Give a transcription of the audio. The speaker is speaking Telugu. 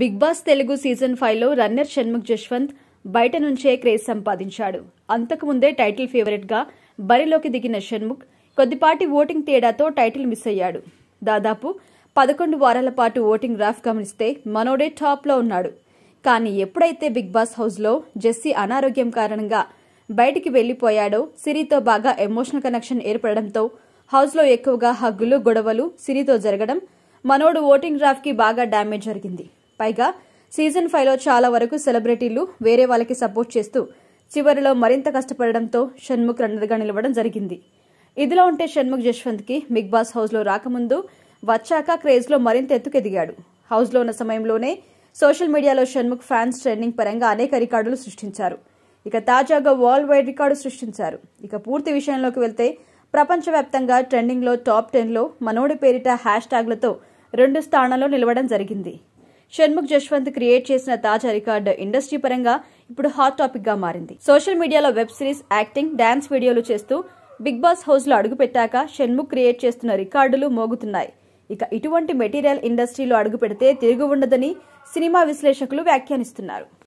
బిగ్ బాస్ తెలుగు సీజన్ ఫైవ్లో రన్నర్ షణ్ముఖ్ జశ్వంత్ బయట నుంచే క్రేజ్ సంపాదించాడు అంతకుముందే టైటిల్ ఫేవరెట్గా బరిలోకి దిగిన షణ్ముఖ్ కొద్దిపాటి ఓటింగ్ తేడాతో టైటిల్ మిస్ అయ్యాడు దాదాపు పదకొండు వారాల పాటు ఓటింగ్ రాఫ్ గమనిస్తే మనోడే టాప్లో ఉన్నాడు కానీ ఎప్పుడైతే బిగ్ బాస్ హౌస్లో జెస్సీ అనారోగ్యం కారణంగా బయటికి వెళ్లిపోయాడో సిరితో బాగా ఎమోషనల్ కనెక్షన్ ఏర్పడడంతో హౌస్లో ఎక్కువగా హగ్గులు గొడవలు సిరితో జరగడం మనోడు ఓటింగ్ రాఫ్కి బాగా డ్యామేజ్ జరిగింది పైగా సీజన్ ఫైవ్లో చాలా వరకు సెలబ్రిటీలు వేరే వాళ్ళకి సపోర్ట్ చేస్తూ చివరిలో మరింత కష్టపడడంతో షణ్ముఖ్ గా నిలవడం జరిగింది ఇదిలో ఉంటే షణ్ముఖ్ జశ్వంత్ కి బిగ్ బాస్ హౌస్లో రాకముందు వచ్చాక క్రేజ్లో మరింత ఎత్తుకెదిగాడు హౌస్లో ఉన్న సమయంలోనే సోషల్ మీడియాలో షణ్ముఖ్ ఫ్యాన్స్ ట్రెండింగ్ పరంగా అనేక రికార్డులు సృష్టించారు ఇక తాజాగా వరల్డ్ వైడ్ రికార్డు సృష్టించారు ఇక పూర్తి విషయంలోకి వెళ్తే ప్రపంచవ్యాప్తంగా ట్రెండింగ్లో టాప్ టెన్లో మనోడి పేరిట హ్యాష్ ట్యాగ్లతో రెండు స్థానాల్లో నిలవడం జరిగింది షణ్ముఖ్ జశ్వంత్ క్రియేట్ చేసిన తాజా రికార్డు ఇండస్ట్రీ పరంగా ఇప్పుడు హాట్ టాపిక్ గా మారింది సోషల్ మీడియాలో వెబ్ సిరీస్ యాక్టింగ్ డాన్స్ వీడియోలు చేస్తూ బిగ్ బాస్ హౌస్ లో అడుగుపెట్టాక షణ్ముఖ్ క్రియేట్ చేస్తున్న రికార్డులు మోగుతున్నాయి ఇక ఇటువంటి మెటీరియల్ ఇండస్ట్రీలో అడుగు పెడితే తిరుగు ఉండదని సినిమా విశ్లేషకులు వ్యాఖ్యానిస్తున్నారు